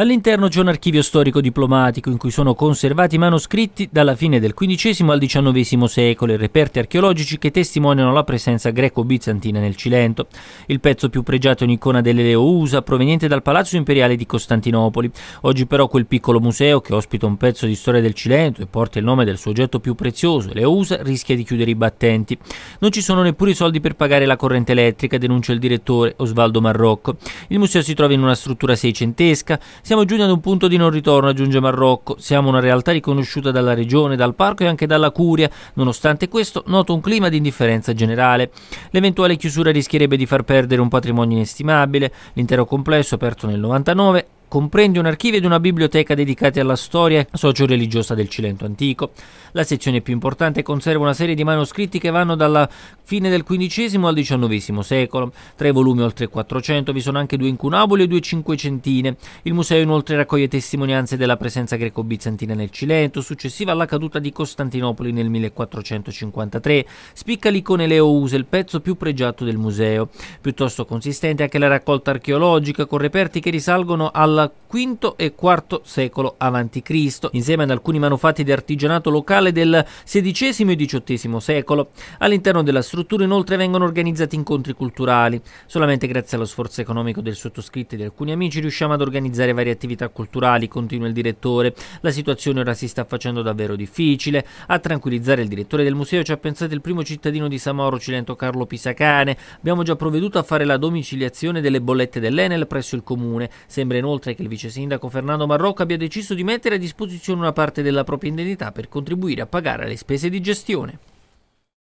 All'interno c'è un archivio storico-diplomatico in cui sono conservati manoscritti dalla fine del XV al XIX secolo e reperti archeologici che testimoniano la presenza greco-bizantina nel Cilento. Il pezzo più pregiato è un'icona dell'Eleusa proveniente dal Palazzo Imperiale di Costantinopoli. Oggi però quel piccolo museo che ospita un pezzo di storia del Cilento e porta il nome del suo oggetto più prezioso, Eleusa, rischia di chiudere i battenti. Non ci sono neppure i soldi per pagare la corrente elettrica, denuncia il direttore Osvaldo Marrocco. Il museo si trova in una struttura seicentesca, siamo giunti ad un punto di non ritorno, aggiunge Marrocco. Siamo una realtà riconosciuta dalla regione, dal parco e anche dalla curia. Nonostante questo, noto un clima di indifferenza generale. L'eventuale chiusura rischierebbe di far perdere un patrimonio inestimabile. L'intero complesso, aperto nel 99, comprende un archivio ed una biblioteca dedicati alla storia socio-religiosa del Cilento antico. La sezione più importante conserva una serie di manoscritti che vanno dalla fine del XV al XIX secolo. Tra i volumi oltre 400 vi sono anche due incunaboli e due cinquecentine. Il museo inoltre raccoglie testimonianze della presenza greco-bizantina nel Cilento, successiva alla caduta di Costantinopoli nel 1453. Spicca l'icone Leo Use, il pezzo più pregiato del museo. Piuttosto consistente anche la raccolta archeologica con reperti che risalgono alla V e IV secolo a.C., insieme ad alcuni manufatti di artigianato locale del XVI e XVIII secolo. All'interno della struttura inoltre vengono organizzati incontri culturali. Solamente grazie allo sforzo economico del sottoscritto e di alcuni amici riusciamo ad organizzare varie attività culturali, continua il direttore. La situazione ora si sta facendo davvero difficile. A tranquillizzare il direttore del museo ci ha pensato il primo cittadino di Samoro, Cilento Carlo Pisacane. Abbiamo già provveduto a fare la domiciliazione delle bollette dell'Enel presso il comune. Sembra inoltre Beffe che il vice sindaco Fernando Marrocco abbia deciso di mettere a disposizione una parte della propria indennità per contribuire a pagare le spese di gestione.